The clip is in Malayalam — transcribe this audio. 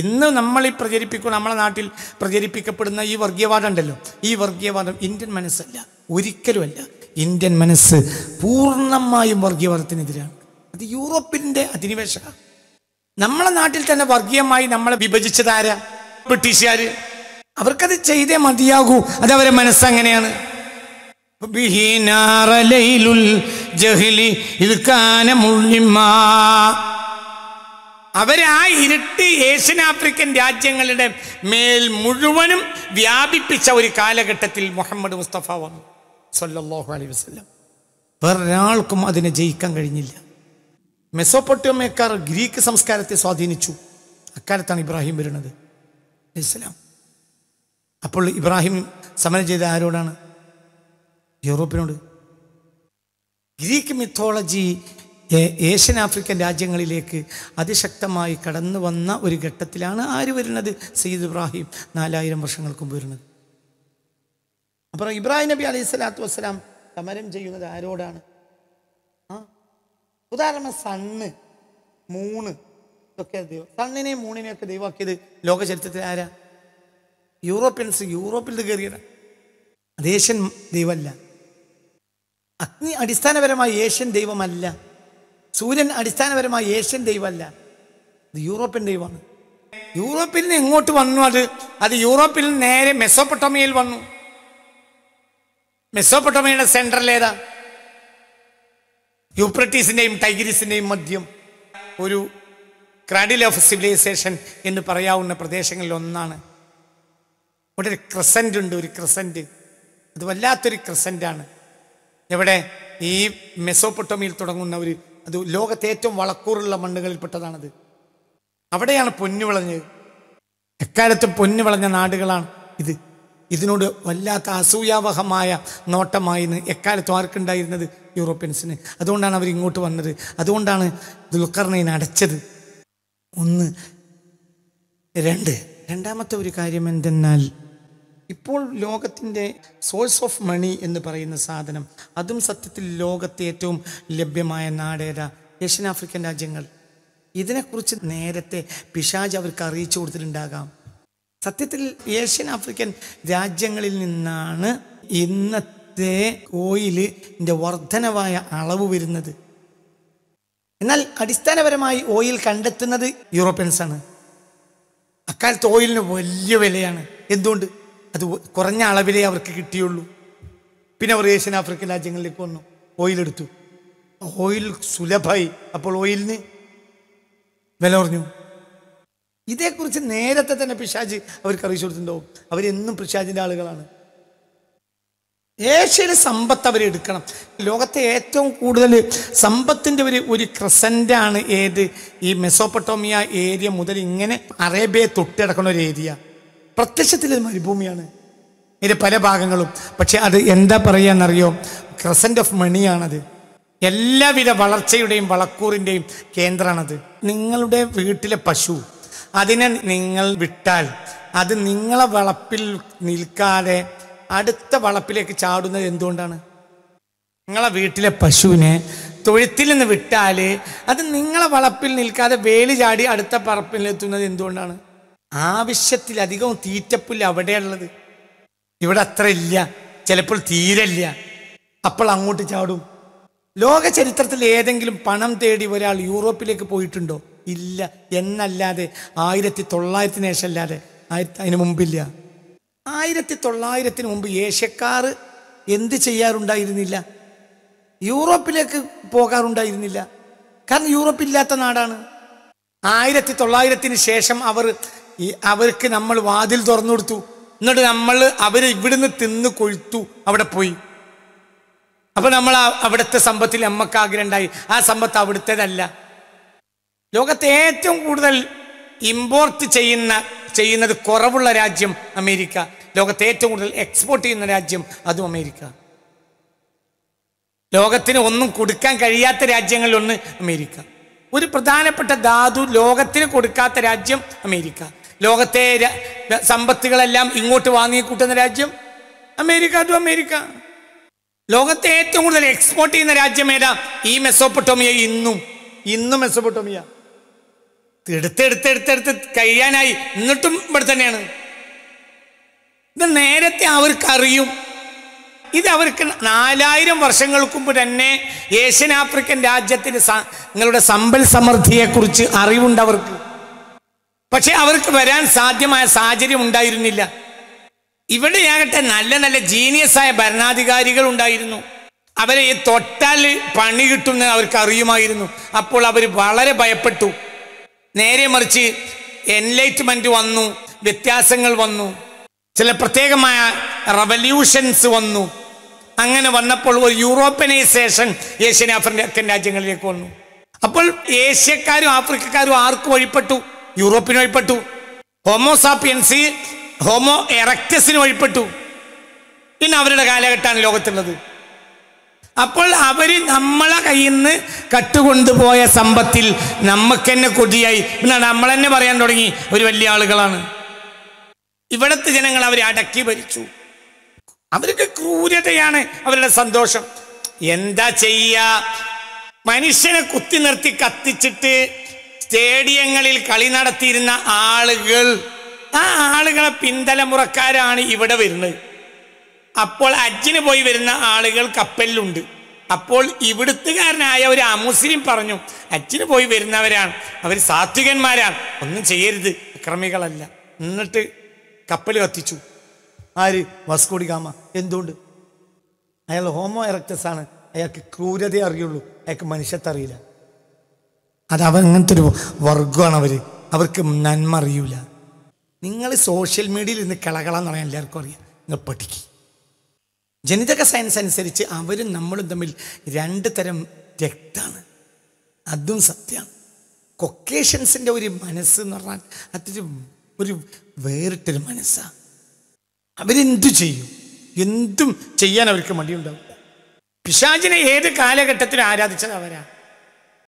ഇന്ന് നമ്മൾ പ്രചരിപ്പിക്കുന്ന നമ്മളെ നാട്ടിൽ പ്രചരിപ്പിക്കപ്പെടുന്ന ഈ വർഗീയവാദം ഉണ്ടല്ലോ ഈ വർഗീയവാദം ഇന്ത്യൻ മനസ്സല്ല ഒരിക്കലുമല്ല ഇന്ത്യൻ മനസ്സ് പൂർണ്ണമായും വർഗീയവാദത്തിനെതിരാണ് അത് യൂറോപ്പിൻ്റെ അധിനിവേശ നമ്മളെ നാട്ടിൽ തന്നെ വർഗീയമായി നമ്മളെ വിഭജിച്ചതാരാ ബ്രിട്ടീഷുകാർ അവർക്കത് ചെയ്തേ മതിയാകൂ അതവരെ മനസ്സങ്ങനെയാണ് ബിഹിനാറലയിലുൽ ജഹ്ലി ഇൽക്കാന അവരാ ഇരുട്ട് ഏഷ്യൻ ആഫ്രിക്കൻ രാജ്യങ്ങളുടെ മേൽ മുഴുവനും വ്യാപിപ്പിച്ച ഒരു കാലഘട്ടത്തിൽ മുഹമ്മദ് മുസ്തഫ വന്നു സല്ലാഹു അലൈ വസ്ലം വേറൊരാൾക്കും അതിനെ ജയിക്കാൻ കഴിഞ്ഞില്ല മെസ്സോപ്പൊട്ടോമേക്കാർ ഗ്രീക്ക് സംസ്കാരത്തെ സ്വാധീനിച്ചു അക്കാലത്താണ് ഇബ്രാഹിം വരുന്നത് ഇസ്ലാം അപ്പോൾ ഇബ്രാഹിം സമരം ചെയ്ത ആരോടാണ് യൂറോപ്പിനോട് ഗ്രീക്ക് മിത്തോളജി ഏഷ്യൻ ആഫ്രിക്കൻ രാജ്യങ്ങളിലേക്ക് അതിശക്തമായി കടന്നു വന്ന ഒരു ഘട്ടത്തിലാണ് ആര് വരുന്നത് സയ്യിദ് ഇബ്രാഹിം നാലായിരം വർഷങ്ങൾക്ക് മുമ്പ് വരുന്നത് അപ്പോൾ ഇബ്രാഹിം നബി അലൈഹി സ്വലാത്തു വസ്സലാം സമരം ചെയ്യുന്നത് ആരോടാണ് ആ ഉദാഹരണം സണ്ണ് മൂണ് ഇതൊക്കെ ദൈവം സണ്ണിനെയും മൂണിനെയും ഒക്കെ ദൈവമാക്കിയത് ലോക ചരിത്രത്തിൽ ആരാ യൂറോപ്യൻസ് യൂറോപ്പിൽ ഇത് കയറിയതാണ് അത് ഏഷ്യൻ ദൈവമല്ല അഗ്നി അടിസ്ഥാനപരമായി ഏഷ്യൻ ദൈവമല്ല സൂര്യൻ അടിസ്ഥാനപരമായി ഏഷ്യൻ ദൈവമല്ല ഇത് യൂറോപ്യൻ ദൈവമാണ് യൂറോപ്പിൽ നിന്ന് എങ്ങോട്ട് വന്നു അത് അത് യൂറോപ്പിൽ നിന്ന് നേരെ മെസ്സോപ്പൊട്ടമയിൽ വന്നു മെസ്സോപ്പൊട്ടമയുടെ സെൻട്രൽ ഏതാ യൂപ്രട്ടീസിൻ്റെയും ടൈഗ്രീസിന്റെയും മദ്യം ഒരു ക്രാഡിൽ ഓഫ് സിവിലൈസേഷൻ എന്ന് പറയാവുന്ന പ്രദേശങ്ങളിൽ ഒന്നാണ് ഇവിടെ ഒരു ക്രസൻ്റ് ഉണ്ട് ഒരു ക്രസൻ്റ് അത് വല്ലാത്തൊരു ആണ് എവിടെ ഈ മെസ്സോപ്പൊട്ടോമിയിൽ തുടങ്ങുന്ന ഒരു അത് ലോകത്തെ ഏറ്റവും വളക്കൂറുള്ള മണ്ണുകളിൽപ്പെട്ടതാണത് അവിടെയാണ് പൊന്നു വിളഞ്ഞത് എക്കാലത്തും പൊന്നു വിളഞ്ഞ നാടുകളാണ് ഇത് ഇതിനോട് വല്ലാത്ത അസൂയാവഹമായ നോട്ടമായിരുന്നു എക്കാലത്തും ആർക്കുണ്ടായിരുന്നത് യൂറോപ്യൻസിന് അതുകൊണ്ടാണ് അവർ ഇങ്ങോട്ട് വന്നത് അതുകൊണ്ടാണ് ദുൽഖർണയിൽ അടച്ചത് ഒന്ന് രണ്ട് രണ്ടാമത്തെ ഒരു കാര്യം എന്തെന്നാൽ ഇപ്പോൾ ലോകത്തിൻ്റെ സോഴ്സ് ഓഫ് മണി എന്ന് പറയുന്ന സാധനം അതും സത്യത്തിൽ ലോകത്തെ ഏറ്റവും ലഭ്യമായ നാടേത ഏഷ്യൻ രാജ്യങ്ങൾ ഇതിനെക്കുറിച്ച് നേരത്തെ പിശാജ് അവർക്ക് അറിയിച്ചു കൊടുത്തിട്ടുണ്ടാകാം സത്യത്തിൽ ഏഷ്യൻ ആഫ്രിക്കൻ രാജ്യങ്ങളിൽ നിന്നാണ് ഇന്നത്തെ ഓയിലിൻ്റെ വർധനവായ അളവ് വരുന്നത് എന്നാൽ അടിസ്ഥാനപരമായി ഓയിൽ കണ്ടെത്തുന്നത് യൂറോപ്യൻസാണ് അക്കാലത്ത് ഓയിലിന് വലിയ വിലയാണ് എന്തുകൊണ്ട് അത് കുറഞ്ഞ അളവിലേ അവർക്ക് കിട്ടിയുള്ളൂ പിന്നെ അവർ ഏഷ്യൻ ആഫ്രിക്കൻ രാജ്യങ്ങളിലേക്ക് വന്നു ഓയിലെടുത്തു ഓയിൽ സുലഭായി അപ്പോൾ ഓയിലിന് വില കുറഞ്ഞു ഇതേക്കുറിച്ച് നേരത്തെ തന്നെ പിശാജ് അവർക്ക് അറിയിച്ചു കൊടുത്തിട്ടുണ്ടാവും അവരെന്നും പിശാജിൻ്റെ ആളുകളാണ് ഏഷ്യയിലെ സമ്പത്ത് അവരെടുക്കണം ലോകത്തെ ഏറ്റവും കൂടുതൽ സമ്പത്തിൻ്റെ ഒരു ഒരു ക്രസൻ്റാണ് ഏത് ഈ മെസോപ്പട്ടോമിയ ഏരിയ മുതൽ ഇങ്ങനെ അറേബ്യയെ തൊട്ടിടക്കുന്ന ഒരു ഏരിയ പ്രത്യക്ഷത്തിൽ മരുഭൂമിയാണ് ഇതിൻ്റെ പല ഭാഗങ്ങളും പക്ഷെ അത് എന്താ പറയുകയെന്നറിയോ ക്രസൻറ്റ് ഓഫ് മണിയാണത് എല്ലാവിധ വളർച്ചയുടെയും വളക്കൂറിൻ്റെയും കേന്ദ്രമാണത് നിങ്ങളുടെ വീട്ടിലെ പശു അതിനെ നിങ്ങൾ വിട്ടാൽ അത് നിങ്ങളെ വളപ്പിൽ നിൽക്കാതെ അടുത്ത വളപ്പിലേക്ക് ചാടുന്നത് എന്തുകൊണ്ടാണ് നിങ്ങളെ വീട്ടിലെ പശുവിനെ തൊഴുത്തിൽ നിന്ന് വിട്ടാൽ അത് നിങ്ങളെ വളപ്പിൽ നിൽക്കാതെ വേലി ചാടി അടുത്ത പറപ്പിലെത്തുന്നത് എന്തുകൊണ്ടാണ് ആവശ്യത്തിലധികവും തീറ്റപ്പില്ല അവിടെയുള്ളത് ഇവിടെ അത്ര ഇല്ല ചിലപ്പോൾ തീരല്ല അപ്പോൾ അങ്ങോട്ട് ചാടും ലോക ചരിത്രത്തിൽ ഏതെങ്കിലും പണം തേടി ഒരാൾ യൂറോപ്പിലേക്ക് പോയിട്ടുണ്ടോ ഇല്ല എന്നല്ലാതെ ആയിരത്തി തൊള്ളായിരത്തിന് അല്ലാതെ ആയിരത്തി അതിന് മുമ്പില്ല ആയിരത്തി തൊള്ളായിരത്തിന് മുമ്പ് ഏഷ്യക്കാർ എന്ത് ചെയ്യാറുണ്ടായിരുന്നില്ല യൂറോപ്പിലേക്ക് പോകാറുണ്ടായിരുന്നില്ല കാരണം യൂറോപ്പ് ഇല്ലാത്ത നാടാണ് ആയിരത്തി തൊള്ളായിരത്തിന് ശേഷം അവർ ഈ അവർക്ക് നമ്മൾ വാതിൽ തുറന്നു കൊടുത്തു എന്നിട്ട് നമ്മൾ അവർ ഇവിടുന്ന് തിന്ന് കൊഴുത്തു അവിടെ പോയി അപ്പൊ നമ്മൾ അവിടുത്തെ സമ്പത്തിൽ നമ്മൾക്ക് ആഗ്രഹം ഉണ്ടായി ആ സമ്പത്ത് അവിടുത്തേതല്ല ലോകത്തെ ഏറ്റവും കൂടുതൽ ഇമ്പോർട്ട് ചെയ്യുന്ന ചെയ്യുന്നത് കുറവുള്ള രാജ്യം അമേരിക്ക ലോകത്തെ ഏറ്റവും കൂടുതൽ എക്സ്പോർട്ട് ചെയ്യുന്ന രാജ്യം അതും അമേരിക്ക ലോകത്തിന് ഒന്നും കൊടുക്കാൻ കഴിയാത്ത രാജ്യങ്ങളിലൊന്ന് അമേരിക്ക ഒരു പ്രധാനപ്പെട്ട ധാതു ലോകത്തിന് കൊടുക്കാത്ത രാജ്യം അമേരിക്ക ലോകത്തെ സമ്പത്തുകളെല്ലാം ഇങ്ങോട്ട് വാങ്ങി കൂട്ടുന്ന രാജ്യം അമേരിക്ക ടു അമേരിക്ക ലോകത്തെ ഏറ്റവും കൂടുതൽ എക്സ്പോർട്ട് ചെയ്യുന്ന രാജ്യം ഏതാ ഈ മെസ്സോപ്പൊട്ടോമിയ ഇന്നും ഇന്നും മെസ്സോപ്പൊട്ടോമിയ എടുത്തെടുത്തെടുത്തെടുത്ത് കഴിയാനായി എന്നിട്ടും ഇവിടെ തന്നെയാണ് ഇത് നേരത്തെ അവർക്കറിയും ഇത് അവർക്ക് നാലായിരം വർഷങ്ങൾക്ക് മുമ്പ് തന്നെ ഏഷ്യൻ ആഫ്രിക്കൻ രാജ്യത്തിന് നിങ്ങളുടെ സമ്പൽ സമൃദ്ധിയെക്കുറിച്ച് അറിവുണ്ട് അവർക്ക് പക്ഷെ അവർക്ക് വരാൻ സാധ്യമായ സാഹചര്യം ഉണ്ടായിരുന്നില്ല ഇവിടെയാകട്ടെ നല്ല നല്ല ജീനിയസ് ആയ ഭരണാധികാരികൾ ഉണ്ടായിരുന്നു അവരെ ഈ തൊട്ടാൽ പണി കിട്ടുമെന്ന് അവർക്ക് അറിയുമായിരുന്നു അപ്പോൾ അവർ വളരെ ഭയപ്പെട്ടു നേരെ മറിച്ച് എൻലൈറ്റ്മെന്റ് വന്നു വ്യത്യാസങ്ങൾ വന്നു ചില പ്രത്യേകമായ റവല്യൂഷൻസ് വന്നു അങ്ങനെ വന്നപ്പോൾ ഒരു യൂറോപ്യനൈസേഷൻ ഏഷ്യൻ ആഫ്രിക്കൻ രാജ്യങ്ങളിലേക്ക് വന്നു അപ്പോൾ ഏഷ്യക്കാരും ആഫ്രിക്കക്കാരും ആർക്ക് വഴിപ്പെട്ടു യൂറോപ്പിന് വഴിപ്പെട്ടു ഹോമോസാപ്പിയൻസ് ഹോമോ എറക്റ്റസിന് വഴിപ്പെട്ടു പിന്നെ അവരുടെ കാലഘട്ടമാണ് ലോകത്തുള്ളത് അപ്പോൾ അവർ നമ്മളെ കയ്യിൽ നിന്ന് കട്ടുകൊണ്ടുപോയ സമ്പത്തിൽ നമുക്ക് തന്നെ കൊതിയായി പിന്നെ നമ്മൾ തന്നെ പറയാൻ തുടങ്ങി ഒരു വലിയ ആളുകളാണ് ഇവിടുത്തെ ജനങ്ങൾ അവരെ അടക്കി ഭരിച്ചു അവർക്ക് ക്രൂരതയാണ് അവരുടെ സന്തോഷം എന്താ ചെയ്യ മനുഷ്യനെ കുത്തി നിർത്തി കത്തിച്ചിട്ട് സ്റ്റേഡിയങ്ങളിൽ കളി നടത്തിയിരുന്ന ആളുകൾ ആ ആളുകളെ പിന്തലമുറക്കാരാണ് ഇവിടെ വരുന്നത് അപ്പോൾ അജ്ജിന് പോയി വരുന്ന ആളുകൾ കപ്പലിലുണ്ട് അപ്പോൾ ഇവിടുത്തുകാരനായ ഒരു അമുസ്ലിം പറഞ്ഞു അച്ഛന് പോയി വരുന്നവരാണ് അവർ സാത്വികന്മാരാണ് ഒന്നും ചെയ്യരുത് അക്രമികളല്ല എന്നിട്ട് കപ്പൽ കത്തിച്ചു ആര് കാമ എന്തുകൊണ്ട് അയാൾ ഹോമോ എറക്ടസ് ആണ് അയാൾക്ക് ക്രൂരത അറിയുള്ളൂ അയാൾക്ക് മനുഷ്യത്തറിയില്ല അത് അവൻ അങ്ങനത്തെ ഒരു വർഗമാണ് അവർ അവർക്ക് നന്മ അറിയൂല നിങ്ങൾ സോഷ്യൽ മീഡിയയിൽ ഇന്ന് കളകളാന്ന് പറയാൻ എല്ലാവർക്കും അറിയാം നിങ്ങൾ പഠിക്കും ജനിതക സയൻസ് അനുസരിച്ച് അവരും നമ്മളും തമ്മിൽ രണ്ട് തരം രക്താണ് അതും സത്യമാണ് കൊക്കേഷൻസിൻ്റെ ഒരു മനസ്സ് എന്ന് പറഞ്ഞാൽ അതൊരു ഒരു വേറിട്ടൊരു മനസ്സാണ് അവരെന്തു ചെയ്യും എന്തും ചെയ്യാൻ അവർക്ക് മടിയുണ്ടാവും പിശാചിനെ ഏത് കാലഘട്ടത്തിൽ ആരാധിച്ചത് അവരാണ്